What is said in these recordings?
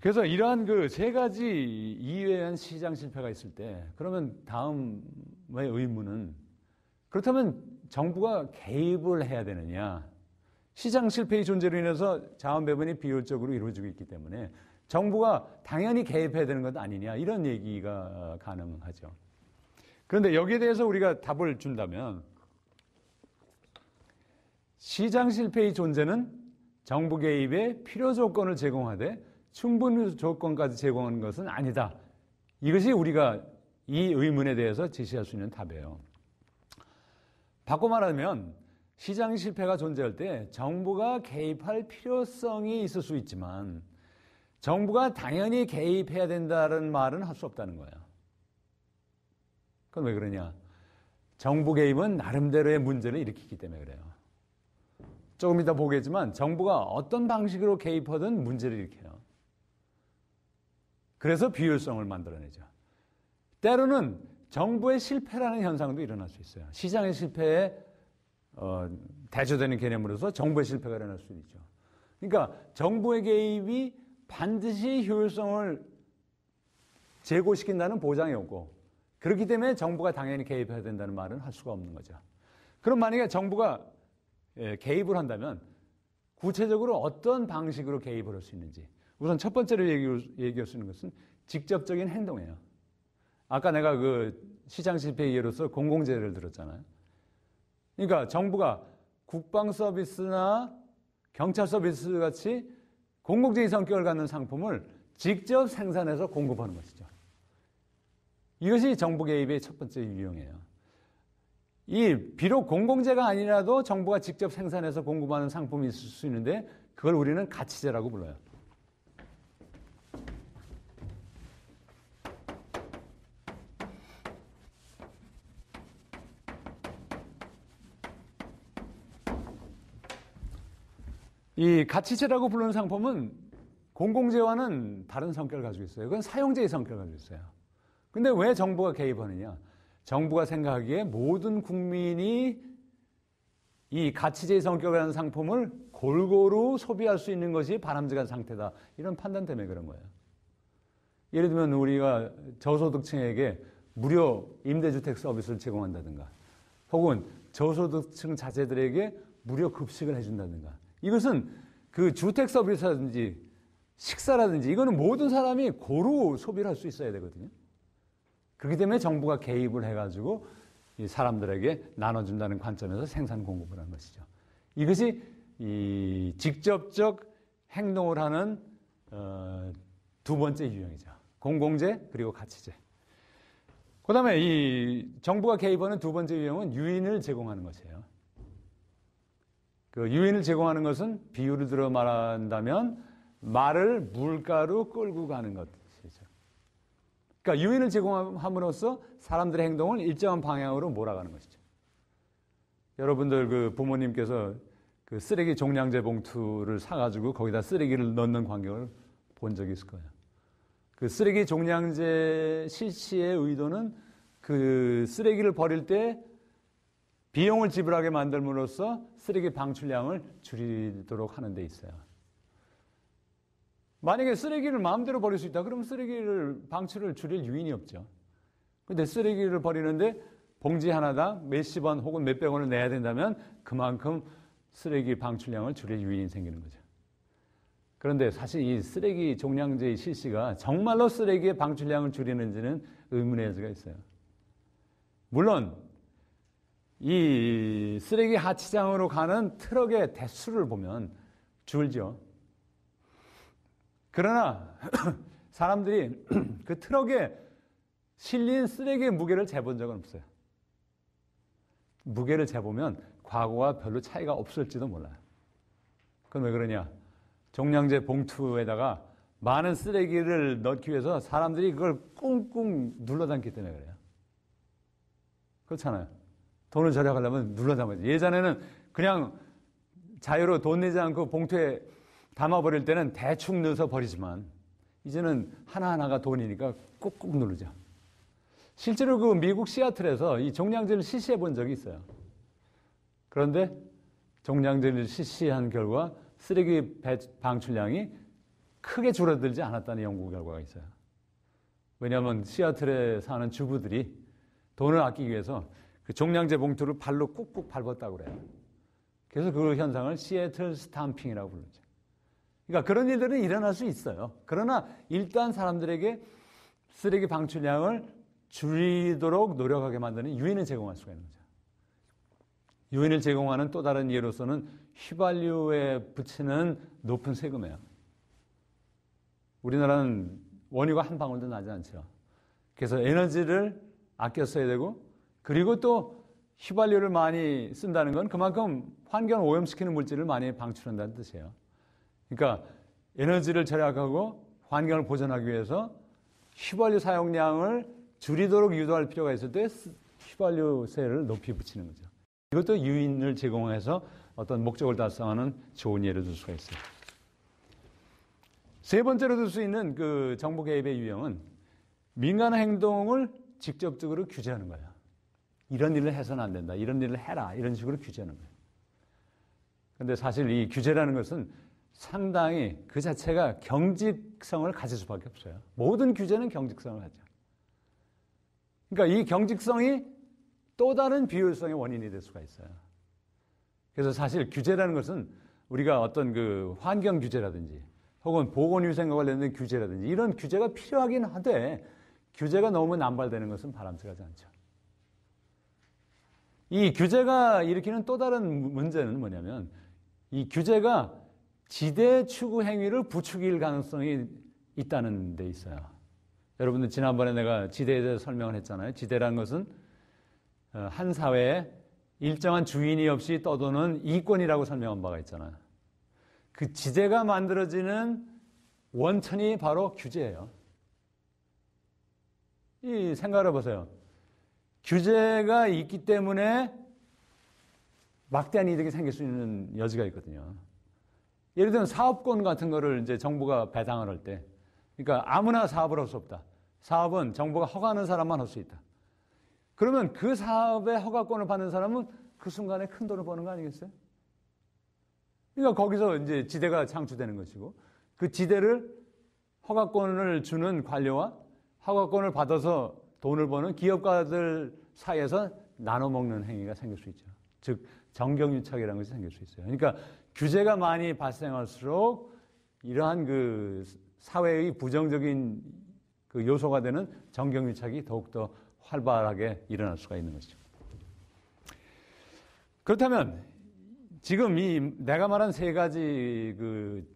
그래서 이러한 그 세 가지 이외한 시장 실패가 있을 때 그러면 다음의 의문은 그렇다면 정부가 개입을 해야 되느냐 시장 실패의 존재로 인해서 자원 배분이 비효율적으로 이루어지고 있기 때문에 정부가 당연히 개입해야 되는 것 아니냐 이런 얘기가 가능하죠. 그런데 여기에 대해서 우리가 답을 준다면 시장 실패의 존재는 정부 개입의 필요 조건을 제공하되 충분 히 조건까지 제공하는 것은 아니다. 이것이 우리가 이 의문에 대해서 제시할 수 있는 답이에요. 바꿔 말하면 시장 실패가 존재할 때 정부가 개입할 필요성이 있을 수 있지만 정부가 당연히 개입해야 된다는 말은 할 수 없다는 거야. 그건 왜 그러냐? 정부 개입은 나름대로의 문제를 일으키기 때문에 그래요. 조금 이따 보겠지만 정부가 어떤 방식으로 개입하든 문제를 일으켜요. 그래서 비효율성을 만들어내죠. 때로는 정부의 실패라는 현상도 일어날 수 있어요. 시장의 실패에 어, 대조되는 개념으로서 정부의 실패가 일어날 수 있죠. 그러니까 정부의 개입이 반드시 효율성을 제고시킨다는 보장이 없고 그렇기 때문에 정부가 당연히 개입해야 된다는 말은 할 수가 없는 거죠. 그럼 만약에 정부가 예, 개입을 한다면 구체적으로 어떤 방식으로 개입을 할 수 있는지 우선 첫 번째로 얘기할 수 있는 것은 직접적인 행동이에요. 아까 내가 그 시장 실패 예로서 공공재를 들었잖아요. 그러니까 정부가 국방 서비스나 경찰 서비스 같이 공공적인 성격을 갖는 상품을 직접 생산해서 공급하는 것이죠. 이것이 정부 개입의 첫 번째 유형이에요. 이 비록 공공재가 아니라도 정부가 직접 생산해서 공급하는 상품이 있을 수 있는데 그걸 우리는 가치재라고 불러요. 이 가치제라고 부르는 상품은 공공재와는 다른 성격을 가지고 있어요. 그건 사용자의 성격을 가지고 있어요. 근데 왜 정부가 개입하느냐? 정부가 생각하기에 모든 국민이 이 가치제의 성격이라는 상품을 골고루 소비할 수 있는 것이 바람직한 상태다. 이런 판단 때문에 그런 거예요. 예를 들면 우리가 저소득층에게 무료 임대주택 서비스를 제공한다든가 혹은 저소득층 자제들에게 무료 급식을 해준다든가 이것은 그 주택 서비스라든지 식사라든지 이거는 모든 사람이 고루 소비를 할 수 있어야 되거든요. 그렇기 때문에 정부가 개입을 해가지고 이 사람들에게 나눠준다는 관점에서 생산 공급을 한 것이죠. 이것이 이 직접적 행동을 하는 어, 두 번째 유형이죠. 공공재 그리고 가치재. 그다음에 이 정부가 개입하는 두 번째 유형은 유인을 제공하는 것이에요. 그 유인을 제공하는 것은 비유를 들어 말한다면 말을 물가로 끌고 가는 것이죠. 그러니까 유인을 제공함으로써 사람들의 행동을 일정한 방향으로 몰아가는 것이죠. 여러분들 그 부모님께서 그 쓰레기 종량제 봉투를 사가지고 거기다 쓰레기를 넣는 광경을 본 적이 있을 거예요. 그 쓰레기 종량제 실시의 의도는 그 쓰레기를 버릴 때 비용을 지불하게 만들므로써 쓰레기 방출량을 줄이도록 하는 데 있어요. 만약에 쓰레기를 마음대로 버릴 수 있다 그러면 쓰레기를 방출을 줄일 유인이 없죠. 근데 쓰레기를 버리는데 봉지 하나당 몇십 원 혹은 몇백 원을 내야 된다면 그만큼 쓰레기 방출량을 줄일 유인이 생기는 거죠. 그런데 사실 이 쓰레기 종량제의 실시가 정말로 쓰레기의 방출량을 줄이는지는 의문의 여지가 있어요. 물론 이 쓰레기 하치장으로 가는 트럭의 대수를 보면 줄죠. 그러나 사람들이 그 트럭에 실린 쓰레기의 무게를 재본 적은 없어요. 무게를 재보면 과거와 별로 차이가 없을지도 몰라요. 그건 왜 그러냐? 종량제 봉투에다가 많은 쓰레기를 넣기 위해서 사람들이 그걸 꽁꽁 눌러담기 때문에 그래요. 그렇잖아요. 돈을 절약하려면 눌러 담아야지. 예전에는 그냥 자유로 돈 내지 않고 봉투에 담아버릴 때는 대충 넣어서 버리지만 이제는 하나하나가 돈이니까 꾹꾹 누르죠 실제로 그 미국 시애틀에서 이 종량제를 실시해 본 적이 있어요. 그런데 종량제를 실시한 결과 쓰레기 방출량이 크게 줄어들지 않았다는 연구 결과가 있어요. 왜냐하면 시애틀에 사는 주부들이 돈을 아끼기 위해서 그 종량제 봉투를 발로 꾹꾹 밟았다고 그래요. 그래서 그 현상을 시애틀 스탬핑이라고 부르죠. 그러니까 그런 일들은 일어날 수 있어요. 그러나 일단 사람들에게 쓰레기 방출량을 줄이도록 노력하게 만드는 유인을 제공할 수가 있는 거죠. 유인을 제공하는 또 다른 예로서는 휘발유에 붙이는 높은 세금이에요. 우리나라는 원유가 한 방울도 나지 않죠. 그래서 에너지를 아껴 써야 되고 그리고 또 휘발유를 많이 쓴다는 건 그만큼 환경 오염시키는 물질을 많이 방출한다는 뜻이에요. 그러니까 에너지를 절약하고 환경을 보존하기 위해서 휘발유 사용량을 줄이도록 유도할 필요가 있을 때 휘발유세를 높이 붙이는 거죠. 이것도 유인을 제공해서 어떤 목적을 달성하는 좋은 예를 들 수가 있어요. 세 번째로 들 수 있는 그 정부 개입의 유형은 민간 행동을 직접적으로 규제하는 거예요. 이런 일을 해서는 안 된다. 이런 일을 해라. 이런 식으로 규제하는 거예요. 근데 사실 이 규제라는 것은 상당히 그 자체가 경직성을 가질 수밖에 없어요. 모든 규제는 경직성을 가져. 그러니까 이 경직성이 또 다른 비효율성의 원인이 될 수가 있어요. 그래서 사실 규제라는 것은 우리가 어떤 그 환경 규제라든지 혹은 보건위생과 관련된 규제라든지 이런 규제가 필요하긴 한데 규제가 너무 남발되는 것은 바람직하지 않죠. 이 규제가 일으키는 또 다른 문제는 뭐냐면 이 규제가 지대 추구 행위를 부추길 가능성이 있다는 데 있어요. 여러분들 지난번에 내가 지대에 대해서 설명을 했잖아요. 지대란 것은 어, 한 사회에 일정한 주인이 없이 떠도는 이권이라고 설명한 바가 있잖아요. 그 지대가 만들어지는 원천이 바로 규제예요. 이 생각을 해보세요. 규제가 있기 때문에 막대한 이득이 생길 수 있는 여지가 있거든요. 예를 들면 사업권 같은 거를 이제 정부가 배당을 할 때, 그러니까 아무나 사업을 할 수 없다. 사업은 정부가 허가하는 사람만 할 수 있다. 그러면 그 사업의 허가권을 받는 사람은 그 순간에 큰 돈을 버는 거 아니겠어요? 그러니까 거기서 이제 지대가 창출되는 것이고 그 지대를 허가권을 주는 관료와 허가권을 받아서 돈을 버는 기업가들 사이에서 나눠 먹는 행위가 생길 수 있죠. 즉 정경유착이라는 것이 생길 수 있어요. 그러니까 규제가 많이 발생할수록 이러한 그 사회의 부정적인 그 요소가 되는 정경유착이 더욱더 활발하게 일어날 수가 있는 것이죠. 그렇다면 지금 이 내가 말한 세 가지 그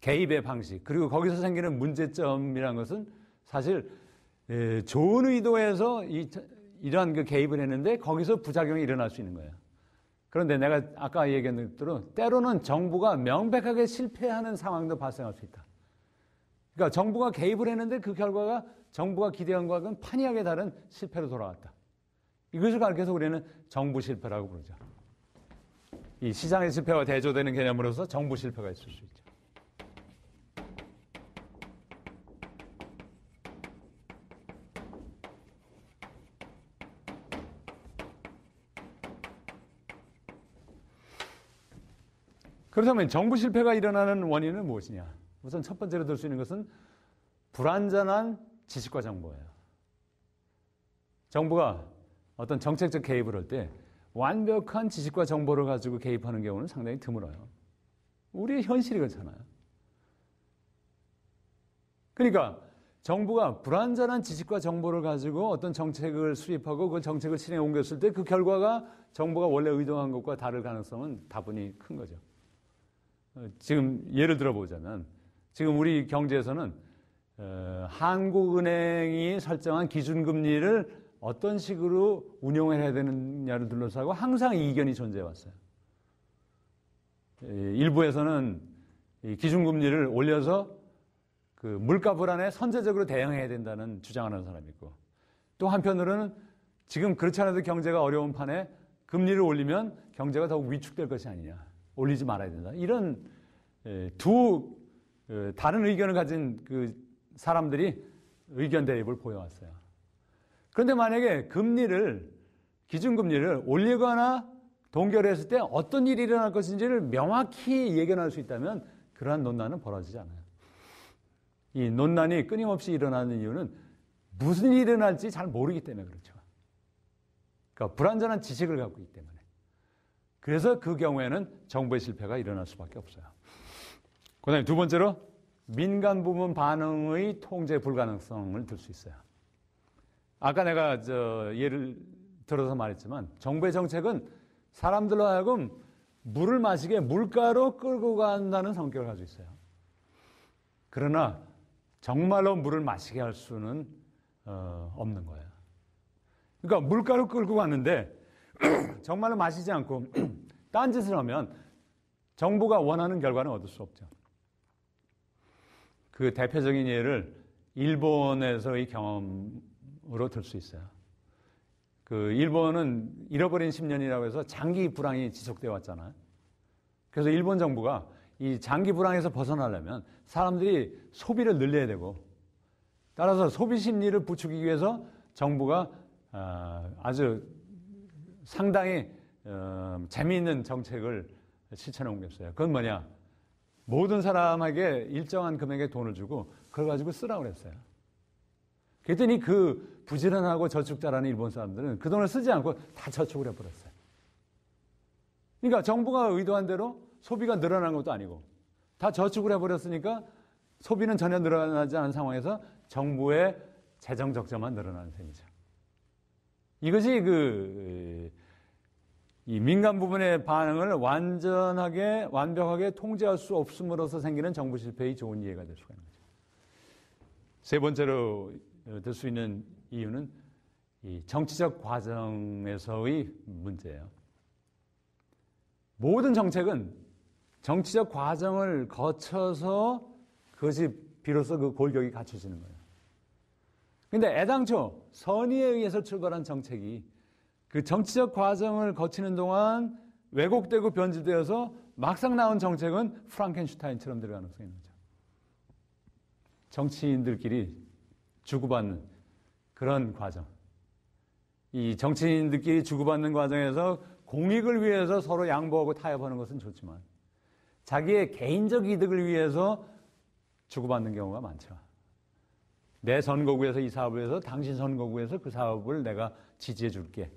개입의 방식 그리고 거기서 생기는 문제점이라는 것은 사실 에, 예, 좋은 의도에서 이, 이러한 그 개입을 했는데 거기서 부작용이 일어날 수 있는 거예요. 그런데 내가 아까 얘기한 것대로 때로는 정부가 명백하게 실패하는 상황도 발생할 수 있다. 그러니까 정부가 개입을 했는데 그 결과가 정부가 기대한 것과는 판이하게 다른 실패로 돌아왔다. 이것을 가르켜서 우리는 정부 실패라고 부르죠. 이 시장의 실패와 대조되는 개념으로서 정부 실패가 있을 수있다 그렇다면 정부 실패가 일어나는 원인은 무엇이냐? 우선 첫 번째로 들 수 있는 것은 불완전한 지식과 정보예요. 정부가 어떤 정책적 개입을 할 때 완벽한 지식과 정보를 가지고 개입하는 경우는 상당히 드물어요. 우리의 현실이 그렇잖아요. 그러니까 정부가 불완전한 지식과 정보를 가지고 어떤 정책을 수립하고 그 정책을 실행에 옮겼을 때 그 결과가 정부가 원래 의도한 것과 다를 가능성은 다분히 큰 거죠. 어, 지금 예를 들어보자면 지금 우리 경제에서는 어, 한국은행이 설정한 기준금리를 어떤 식으로 운영해야 되느냐를 둘러싸고 항상 이견이 존재해 왔어요. 일부에서는 기준금리를 올려서 그 물가 불안에 선제적으로 대응해야 된다는 주장하는 사람이 있고 또 한편으로는 지금 그렇지 않아도 경제가 어려운 판에 금리를 올리면 경제가 더욱 위축될 것이 아니냐. 올리지 말아야 된다. 이런 두 다른 의견을 가진 그 사람들이 의견 대립을 보여왔어요. 그런데 만약에 금리를 기준금리를 올리거나 동결했을 때 어떤 일이 일어날 것인지를 명확히 예견할 수 있다면 그러한 논란은 벌어지지 않아요. 이 논란이 끊임없이 일어나는 이유는 무슨 일이 일어날지 잘 모르기 때문에 그렇죠. 그러니까 불완전한 지식을 갖고 있기 때문에. 그래서 그 경우에는 정부의 실패가 일어날 수밖에 없어요. 그 다음에 두 번째로 민간 부문 반응의 통제 불가능성을 들 수 있어요. 아까 내가 저 예를 들어서 말했지만 정부의 정책은 사람들로 하여금 물을 마시게 물가로 끌고 간다는 성격을 가지고 있어요. 그러나 정말로 물을 마시게 할 수는 어, 없는 거예요. 그러니까 물가로 끌고 가는데 정말로 마시지 않고 딴짓을 하면 정부가 원하는 결과는 얻을 수 없죠. 그 대표적인 예를 일본에서의 경험으로 들 수 있어요. 그 일본은 잃어버린 10년이라고 해서 장기 불황이 지속되어 왔잖아요. 그래서 일본 정부가 이 장기 불황에서 벗어나려면 사람들이 소비를 늘려야 되고 따라서 소비 심리를 부추기기 위해서 정부가 아, 아주 상당히 어, 재미있는 정책을 실천해 옮겼어요. 그건 뭐냐? 모든 사람에게 일정한 금액의 돈을 주고 그걸 가지고 쓰라고 그랬어요. 그랬더니 그 부지런하고 저축자라는 일본 사람들은 그 돈을 쓰지 않고 다 저축을 해버렸어요. 그러니까 정부가 의도한 대로 소비가 늘어난 것도 아니고 다 저축을 해버렸으니까 소비는 전혀 늘어나지 않은 상황에서 정부의 재정 적자만 늘어나는 셈이죠. 이것이 그이 민간 부분의 반응을 완전하게 완벽하게 통제할 수 없음으로써 생기는 정부 실패의 좋은 이해가 될 수가 있는 거죠. 세 번째로 어, 될수 있는 이유는 이 정치적 과정에서의 문제예요. 모든 정책은 정치적 과정을 거쳐서 그것이 비로소 그 골격이 갖춰지는 거예요. 근데 애당초 선의에 의해서 출발한 정책이 그 정치적 과정을 거치는 동안 왜곡되고 변질되어서 막상 나온 정책은 프랑켄슈타인처럼 될 가능성이 있는 거죠. 정치인들끼리 주고받는 그런 과정. 이 정치인들끼리 주고받는 과정에서 공익을 위해서 서로 양보하고 타협하는 것은 좋지만 자기의 개인적 이득을 위해서 주고받는 경우가 많죠. 내 선거구에서 이 사업을 해서 당신 선거구에서 그 사업을 내가 지지해 줄게.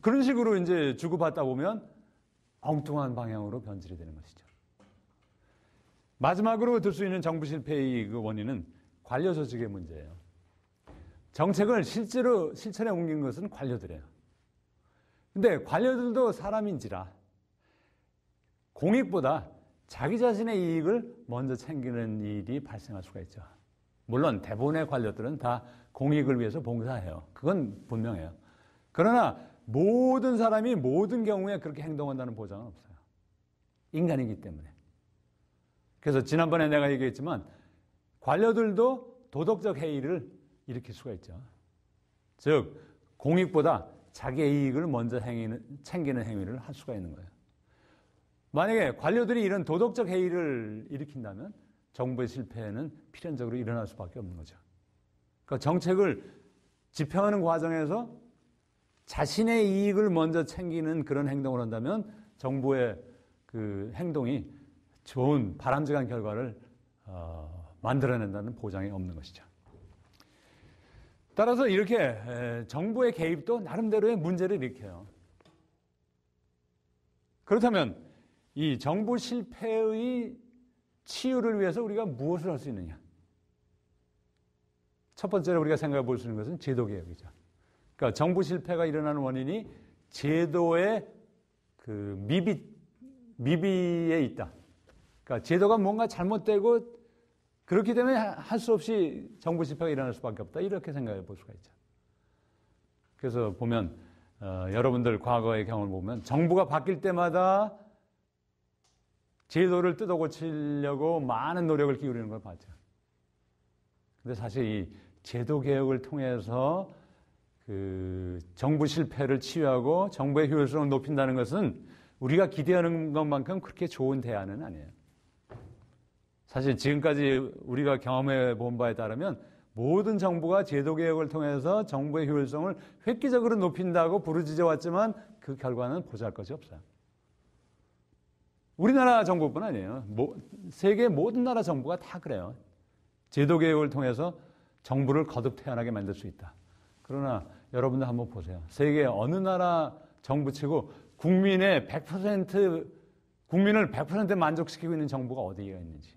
그런 식으로 이제 주고받다 보면 엉뚱한 방향으로 변질이 되는 것이죠. 마지막으로 들 수 있는 정부 실패의 그 원인은 관료 조직의 문제예요. 정책을 실제로 실천에 옮긴 것은 관료들이에요. 근데 관료들도 사람인지라 공익보다 자기 자신의 이익을 먼저 챙기는 일이 발생할 수가 있죠. 물론 대부분의 관료들은 다 공익을 위해서 봉사해요. 그건 분명해요. 그러나 모든 사람이 모든 경우에 그렇게 행동한다는 보장은 없어요. 인간이기 때문에. 그래서 지난번에 내가 얘기했지만 관료들도 도덕적 해이를 일으킬 수가 있죠. 즉, 공익보다 자기의 이익을 먼저 행위는, 챙기는 행위를 할 수가 있는 거예요. 만약에 관료들이 이런 도덕적 해이를 일으킨다면 정부의 실패는 필연적으로 일어날 수밖에 없는 거죠. 그러니까 정책을 집행하는 과정에서 자신의 이익을 먼저 챙기는 그런 행동을 한다면 정부의 그 행동이 좋은 바람직한 결과를 어, 만들어낸다는 보장이 없는 것이죠. 따라서 이렇게 정부의 개입도 나름대로의 문제를 일으켜요. 그렇다면 이 정부 실패의 치유를 위해서 우리가 무엇을 할 수 있느냐? 첫 번째로 우리가 생각해 볼 수 있는 것은 제도 개혁이죠. 그러니까 정부 실패가 일어나는 원인이 제도의 그 미비, 미비에 있다. 그러니까 제도가 뭔가 잘못되고 그렇기 때문에 할 수 없이 정부 실패가 일어날 수밖에 없다. 이렇게 생각해 볼 수가 있죠. 그래서 보면 어, 여러분들 과거의 경험을 보면 정부가 바뀔 때마다 제도를 뜯어고치려고 많은 노력을 기울이는 걸 봤죠. 근데 사실 이 제도 개혁을 통해서 그 정부 실패를 치유하고 정부의 효율성을 높인다는 것은 우리가 기대하는 것만큼 그렇게 좋은 대안은 아니에요. 사실 지금까지 우리가 경험해 본 바에 따르면 모든 정부가 제도 개혁을 통해서 정부의 효율성을 획기적으로 높인다고 부르짖어 왔지만 그 결과는 보잘 것이 없어요. 우리나라 정부뿐 아니에요. 세계 모든 나라 정부가 다 그래요. 제도 개혁을 통해서 정부를 거듭 태어나게 만들 수 있다. 그러나 여러분들 한번 보세요. 세계 어느 나라 정부 치고 국민의 100% 국민을 100% 만족시키고 있는 정부가 어디에 있는지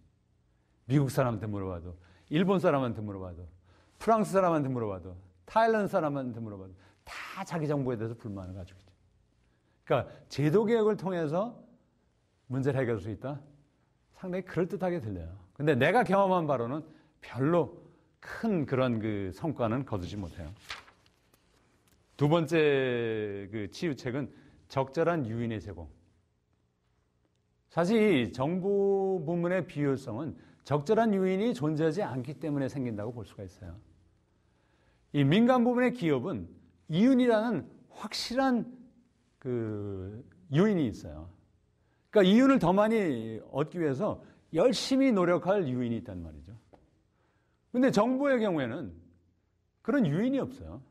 미국 사람한테 물어봐도 일본 사람한테 물어봐도 프랑스 사람한테 물어봐도 타일랜드 사람한테 물어봐도 다 자기 정부에 대해서 불만을 가지고 있죠. 그러니까 제도 개혁을 통해서 문제를 해결할 수 있다. 상당히 그럴듯하게 들려요. 근데 내가 경험한 바로는 별로 큰 그런 그 성과는 거두지 못해요. 두 번째 그 치유책은 적절한 유인의 제공. 사실 정부 부문의 비효성은 적절한 유인이 존재하지 않기 때문에 생긴다고 볼 수가 있어요. 이 민간 부문의 기업은 이윤이라는 확실한 그 요인이 있어요. 그러니까 이윤을 더 많이 얻기 위해서 열심히 노력할 유인이 있단 말이죠. 근데 정부의 경우에는 그런 유인이 없어요.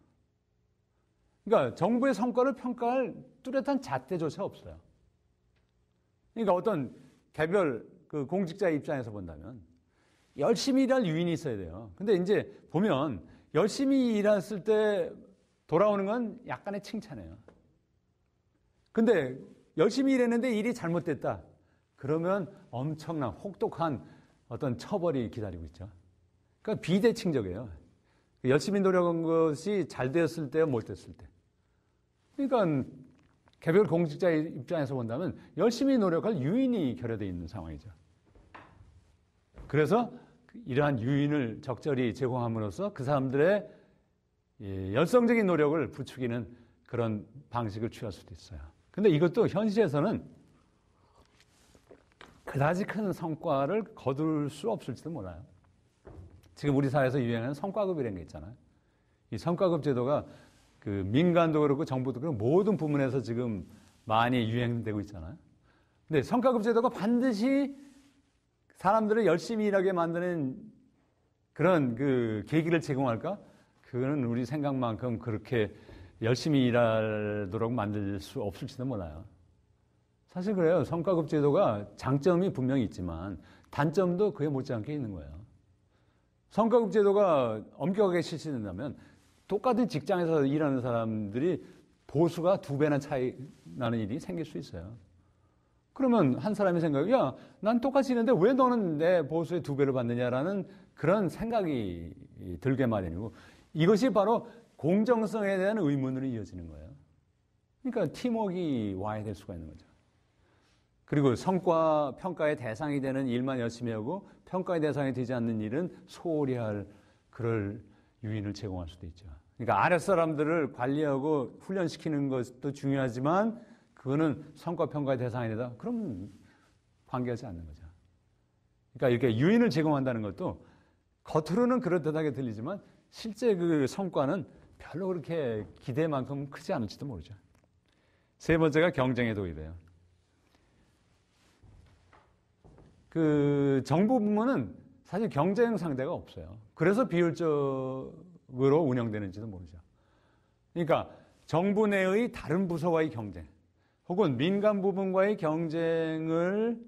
그러니까 정부의 성과를 평가할 뚜렷한 잣대조차 없어요. 그러니까 어떤 개별 그 공직자의 입장에서 본다면 열심히 일할 유인이 있어야 돼요. 근데 이제 보면 열심히 일했을 때 돌아오는 건 약간의 칭찬이에요. 근데 열심히 일했는데 일이 잘못됐다. 그러면 엄청난 혹독한 어떤 처벌이 기다리고 있죠. 그러니까 비대칭적이에요. 열심히 노력한 것이 잘 됐을 때와 못 됐을 때. 그러니까 개별 공직자 입장에서 본다면 열심히 노력할 유인이 결여되어 있는 상황이죠. 그래서 이러한 유인을 적절히 제공함으로써 그 사람들의 예, 열성적인 노력을 부추기는 그런 방식을 취할 수도 있어요. 근데 이것도 현실에서는 그다지 큰 성과를 거둘 수 없을지도 몰라요. 지금 우리 사회에서 유행하는 성과급이라는 게 있잖아요. 이 성과급 제도가 그 민간도 그렇고 정부도 그렇고 모든 부문에서 지금 많이 유행되고 있잖아요. 근데 성과급 제도가 반드시 사람들을 열심히 일하게 만드는 그런 그 계기를 제공할까? 그거는 우리 생각만큼 그렇게 열심히 일하도록 만들 수 없을지도 몰라요. 사실 그래요. 성과급 제도가 장점이 분명히 있지만 단점도 그에 못지않게 있는 거예요. 성과급 제도가 엄격하게 실시된다면 똑같은 직장에서 일하는 사람들이 보수가 두 배나 차이 나는 일이 생길 수 있어요. 그러면 한 사람이 생각이 야, 난 똑같이 있는데왜 너는 내 보수의 두 배를 받느냐라는 그런 생각이 들게 마련이고 이것이 바로 공정성에 대한 의문으로 이어지는 거예요. 그러니까 팀웍이 와야 될 수가 있는 거죠. 그리고 성과 평가의 대상이 되는 일만 열심히 하고 평가의 대상이 되지 않는 일은 소홀히 할 그럴 유인을 제공할 수도 있죠. 그러니까 아랫사람들을 관리하고 훈련시키는 것도 중요하지만 그거는 성과 평가의 대상이 되다. 그럼 관계하지 않는 거죠. 그러니까 이렇게 유인을 제공한다는 것도 겉으로는 그럴듯하게 들리지만 실제 그 성과는 별로 그렇게 기대만큼 크지 않을지도 모르죠. 세 번째가 경쟁에 도입이에요. 그 정부 부문은 사실 경쟁 상대가 없어요. 그래서 비효율적으로 운영되는지도 모르죠. 그러니까 정부 내의 다른 부서와의 경쟁 혹은 민간 부문과의 경쟁을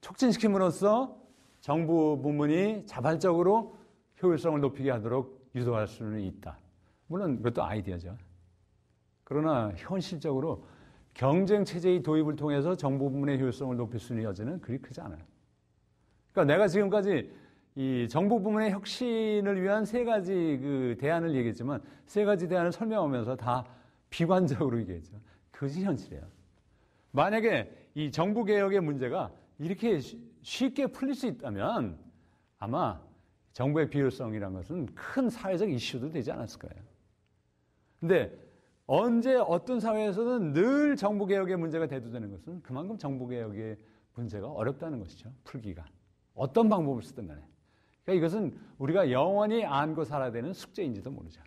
촉진시킴으로써 정부 부문이 자발적으로 효율성을 높이게 하도록 유도할 수는 있다. 물론 그것도 아이디어죠. 그러나 현실적으로 경쟁 체제의 도입을 통해서 정부 부문의 효율성을 높일 수 있는 여지는 그리 크지 않아요. 그러니까 내가 지금까지 이 정부 부문의 혁신을 위한 세 가지 그 대안을 얘기했지만 세 가지 대안을 설명하면서 다 비관적으로 얘기했죠. 그것이 현실이에요. 만약에 이 정부 개혁의 문제가 이렇게 쉽게 풀릴 수 있다면 아마 정부의 비효율성이라는 것은 큰 사회적 이슈도 되지 않았을 거예요. 근데 언제 어떤 사회에서는 늘 정부개혁의 문제가 대두되는 것은 그만큼 정부개혁의 문제가 어렵다는 것이죠. 풀기가. 어떤 방법을 쓰든 간에. 그러니까 이것은 우리가 영원히 안고 살아야 되는 숙제인지도 모르죠.